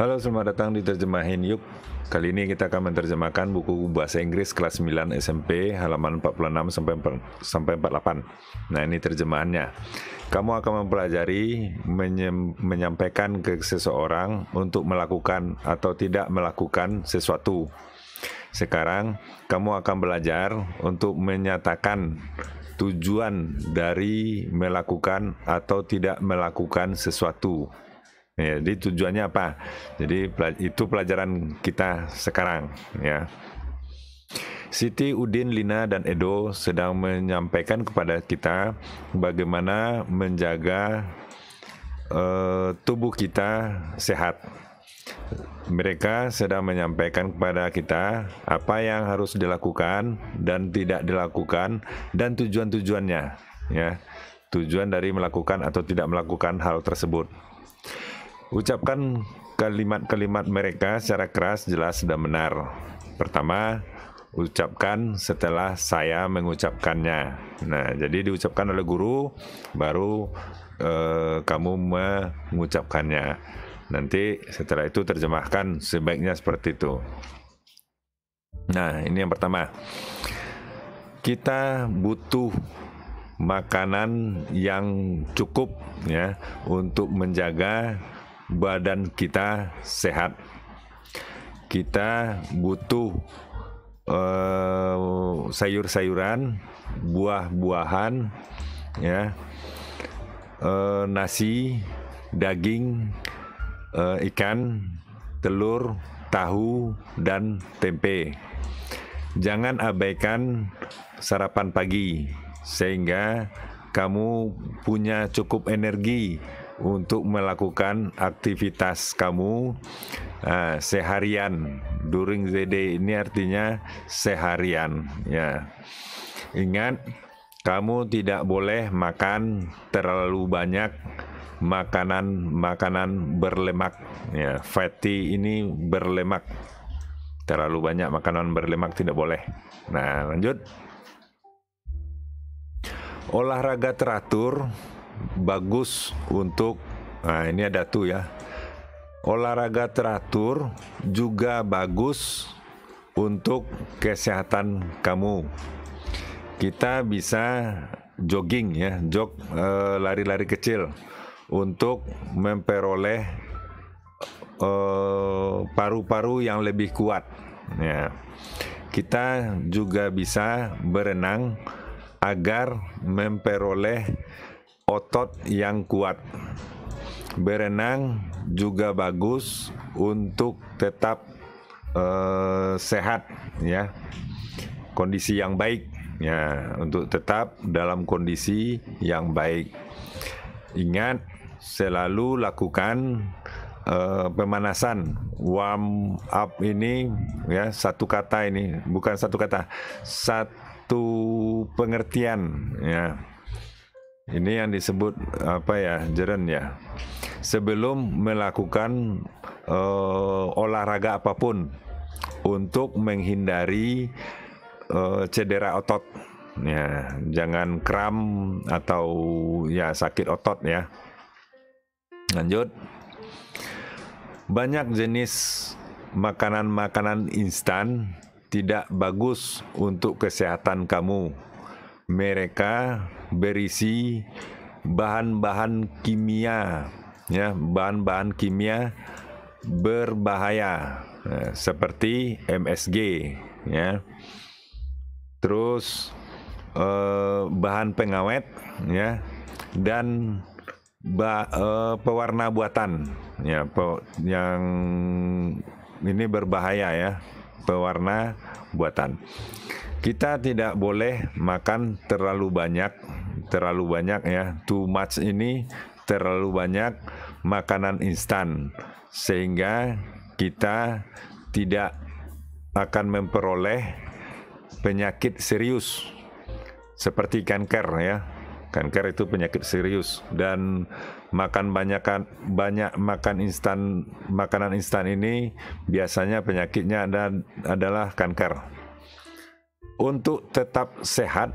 Halo, selamat datang di Terjemahin Yuk. Kali ini kita akan menerjemahkan buku bahasa Inggris kelas 9 SMP halaman 46 sampai sampai 48. Nah, ini terjemahannya. Kamu akan mempelajari menyampaikan ke seseorang untuk melakukan atau tidak melakukan sesuatu. Sekarang kamu akan belajar untuk menyatakan tujuan dari melakukan atau tidak melakukan sesuatu. Ya, jadi tujuannya apa? Jadi itu pelajaran kita sekarang ya. Siti Udin Lina dan Edo sedang menyampaikan kepada kita bagaimana menjaga uh, tubuh kita sehat. Mereka sedang menyampaikan kepada kita apa yang harus dilakukan dan tidak dilakukan dan tujuan-tujuannya ya. Tujuan dari melakukan atau tidak melakukan hal tersebut Ucapkan kalimat-kalimat mereka secara keras, jelas, dan benar. Pertama, ucapkan setelah saya mengucapkannya. Nah, jadi diucapkan oleh guru, baru eh, kamu mengucapkannya. Nanti setelah itu terjemahkan sebaiknya seperti itu. Nah, ini yang pertama. Kita butuh makanan yang cukup ya untuk menjaga badan kita sehat. Kita butuh uh, sayur-sayuran, buah-buahan, ya, uh, nasi, daging, uh, ikan, telur, tahu, dan tempe. Jangan abaikan sarapan pagi sehingga kamu punya cukup energi untuk melakukan aktivitas kamu uh, seharian. During the day ini artinya seharian ya. Ingat kamu tidak boleh makan terlalu banyak makanan-makanan berlemak ya. Fatty ini berlemak. Terlalu banyak makanan berlemak tidak boleh. Nah, lanjut. Olahraga teratur bagus untuk nah ini ada tuh ya. Olahraga teratur juga bagus untuk kesehatan kamu. Kita bisa jogging ya, jog eh, lari-lari eh, kecil untuk memperoleh eh, paru-paru eh, yang lebih kuat. Ya. Kita juga bisa berenang agar memperoleh otot yang kuat. Berenang juga bagus untuk tetap uh, sehat ya. Kondisi yang baik ya, untuk tetap dalam kondisi yang baik. Ingat selalu lakukan uh, pemanasan warm up ini ya satu kata ini bukan satu kata satu pengertian ya ini yang disebut apa ya jeren ya. Sebelum melakukan uh, olahraga apapun untuk menghindari uh, cedera otot ya jangan kram atau ya sakit otot ya lanjut banyak jenis makanan-makanan instan tidak bagus untuk kesehatan kamu mereka berisi bahan-bahan kimia ya bahan-bahan kimia berbahaya ya, seperti MSG ya terus eh, bahan pengawet ya dan ba, eh, pewarna buatan ya pe, yang ini berbahaya ya pewarna buatan kita tidak boleh makan terlalu banyak, terlalu banyak ya. Too much ini terlalu banyak makanan instan sehingga kita tidak akan memperoleh penyakit serius seperti kanker ya. Kanker itu penyakit serius dan makan banyak banyak makan instan makanan instan ini biasanya penyakitnya ada adalah kanker untuk tetap sehat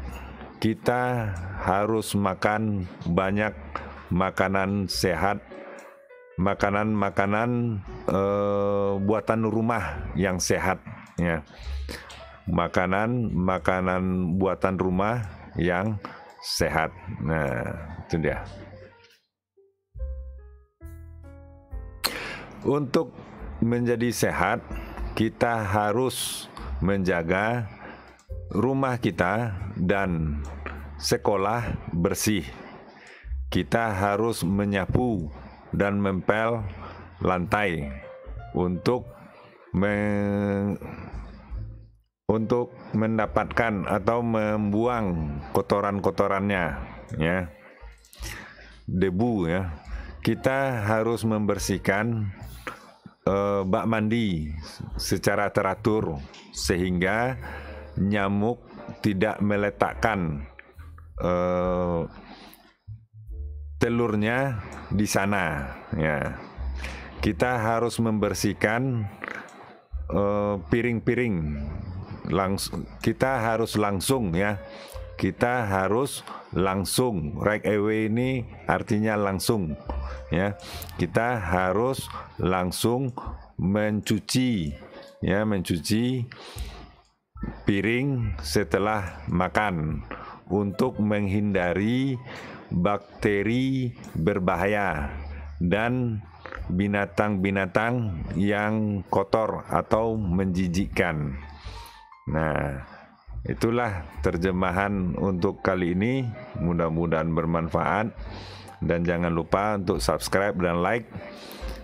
kita harus makan banyak makanan sehat, makanan-makanan eh, buatan rumah yang sehat ya. Makanan-makanan buatan rumah yang sehat. Nah, itu dia. Untuk menjadi sehat, kita harus menjaga rumah kita dan sekolah bersih. Kita harus menyapu dan mempel lantai untuk me untuk mendapatkan atau membuang kotoran-kotorannya ya. Debu ya. Kita harus membersihkan uh, bak mandi secara teratur sehingga nyamuk tidak meletakkan uh, telurnya di sana ya kita harus membersihkan eh, piring-piring uh, langsung kita harus langsung ya kita harus langsung right away ini artinya langsung ya kita harus langsung mencuci ya mencuci piring setelah makan untuk menghindari bakteri berbahaya dan binatang-binatang yang kotor atau menjijikkan. Nah, itulah terjemahan untuk kali ini. Mudah-mudahan bermanfaat dan jangan lupa untuk subscribe dan like.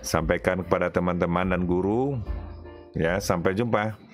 Sampaikan kepada teman-teman dan guru. Ya, sampai jumpa.